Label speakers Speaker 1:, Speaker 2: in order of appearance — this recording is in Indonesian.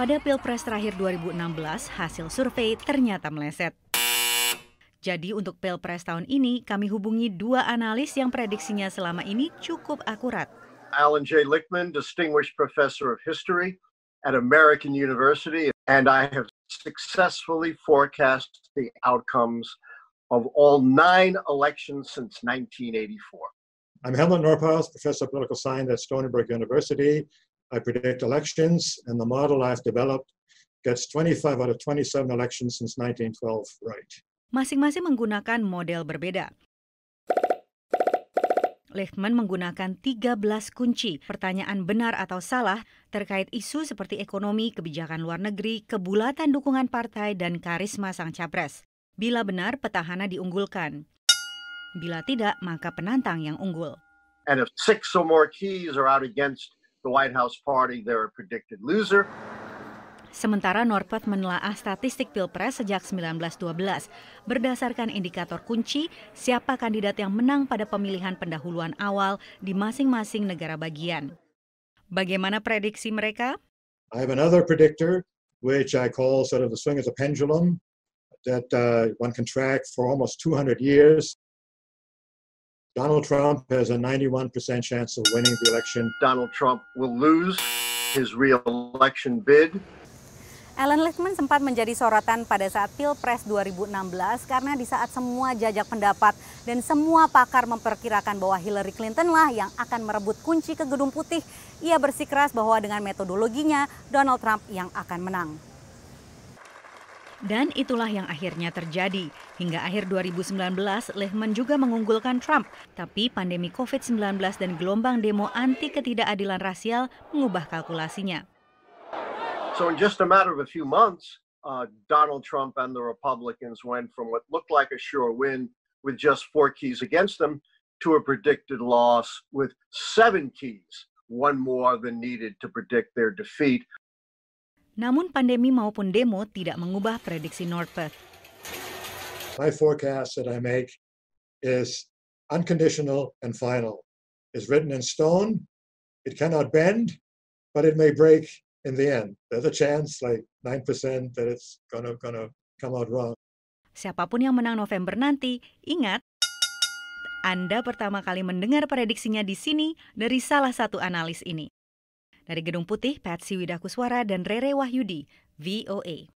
Speaker 1: Pada Pilpres terakhir 2016, hasil survei ternyata meleset. Jadi untuk Pilpres tahun ini, kami hubungi dua analis yang prediksinya selama ini cukup akurat.
Speaker 2: Alan J. Lichtman, Distinguished Professor of History at American University, and I have successfully forecast the outcomes of all nine elections since 1984.
Speaker 3: I'm Helmut Norpaus, Professor of Political Science at Stony Brook University, I predict elections, and the model I've developed gets 25 out of 27 elections since 1912 right.
Speaker 1: Masing-masing menggunakan model berbeda. Lehman menggunakan 13 kunci pertanyaan benar atau salah terkait isu seperti ekonomi, kebijakan luar negeri, kebulatan dukungan partai, dan karisma sang capres. Bila benar, petahana diunggulkan. Bila tidak, maka penantang yang unggul.
Speaker 2: And if six or more keys are out against the White House Party, they're a predicted loser.
Speaker 1: Sementara Northpath menelaah statistik Pilpres sejak 1912 berdasarkan indikator kunci siapa kandidat yang menang pada pemilihan pendahuluan awal di masing-masing negara bagian. Bagaimana prediksi mereka?
Speaker 3: I have another predictor which I call sort of the swing of the pendulum that uh, one can track for almost 200 years. Donald Trump has a 91% chance of winning the election.
Speaker 2: Donald Trump will lose his re-election bid.
Speaker 1: Alan Lichtman sempat menjadi sorotan pada saat Pilpres 2016 karena di saat semua jajak pendapat dan semua pakar memperkirakan bahwa Hillary Clinton lah yang akan merebut kunci ke gedung putih, ia bersikeras bahwa dengan metodologinya Donald Trump yang akan menang. Dan itulah yang akhirnya terjadi. Hingga akhir 2019, Lehman juga mengunggulkan Trump. Tapi pandemi COVID-19 dan gelombang demo anti ketidakadilan rasial mengubah kalkulasinya.
Speaker 2: So in just a matter of a few months, uh, Donald Trump and the Republicans went from what looked like a sure win with just four keys against them to a predicted loss with seven keys, one more than needed to predict their defeat.
Speaker 1: Namun pandemi maupun demo tidak mengubah prediksi Northpath.
Speaker 3: My forecast that I make is unconditional and final. It's written in stone. It cannot bend, but it may break in the end. There's a chance, like 9%, that it's gonna gonna come out wrong.
Speaker 1: Siapapun yang menang November nanti, ingat Anda pertama kali mendengar prediksinya di sini dari salah satu analis ini. Dari Gedung Putih, Patsy Widakuswara dan Rere Wahyudi, VOA.